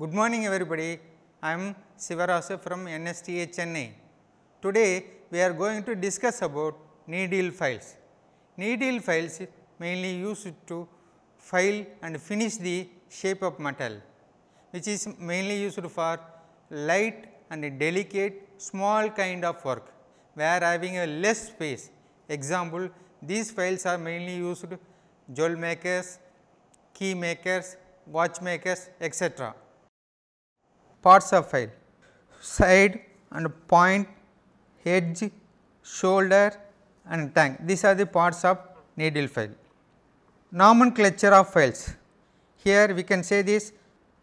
Good morning everybody, I am Sivarasa from NSTA Chennai. Today we are going to discuss about needle files. Needle files mainly used to file and finish the shape of metal which is mainly used for light and delicate small kind of work where having a less space. Example, these files are mainly used jewel makers, key makers, watch makers etc parts of file side and point, edge, shoulder and tank these are the parts of needle file. Nomenclature of files here we can say this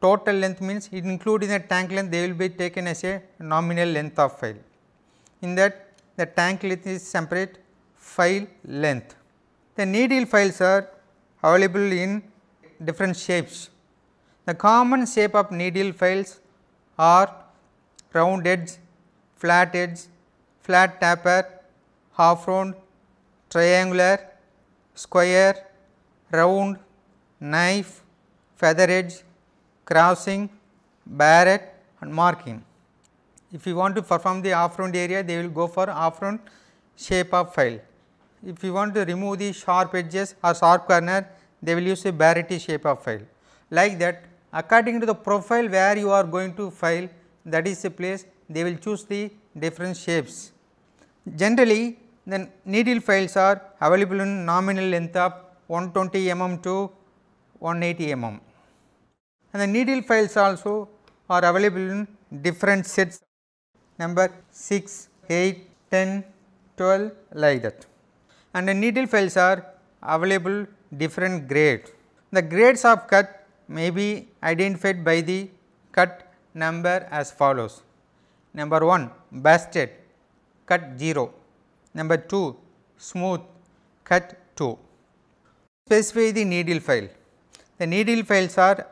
total length means including the tank length they will be taken as a nominal length of file. In that the tank length is separate file length. The needle files are available in different shapes. The common shape of needle files are round edge, flat edge, flat taper, half round, triangular, square, round, knife, feather edge, crossing, barret and marking. If you want to perform the half round area, they will go for half round shape of file. If you want to remove the sharp edges or sharp corner, they will use a barrette shape of file. Like that, according to the profile where you are going to file that is the place they will choose the different shapes. Generally the needle files are available in nominal length of 120 mm to 180 mm and the needle files also are available in different sets number 6, 8, 10, 12 like that and the needle files are available different grades. The grades of cut may be identified by the cut number as follows. Number 1 busted cut 0, number 2 smooth cut 2. Specify the needle file. The needle files are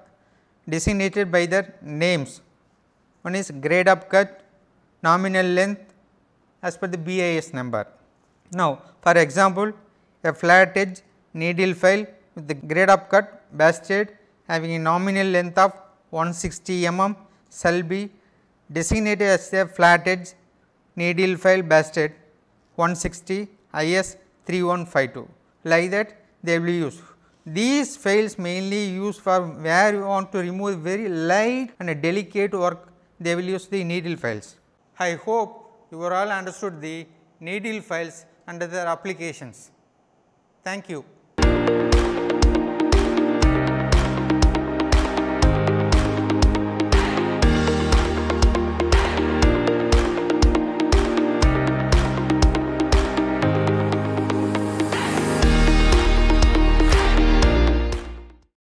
designated by their names. One is grade up cut, nominal length as per the BIS number. Now, for example, a flat edge needle file with the grade up cut, basted having a nominal length of 160 mm shall be designated as a flat edge needle file basted 160 IS 3152 like that they will be used. These files mainly used for where you want to remove very light and delicate work they will use the needle files. I hope you are all understood the needle files and their applications. Thank you.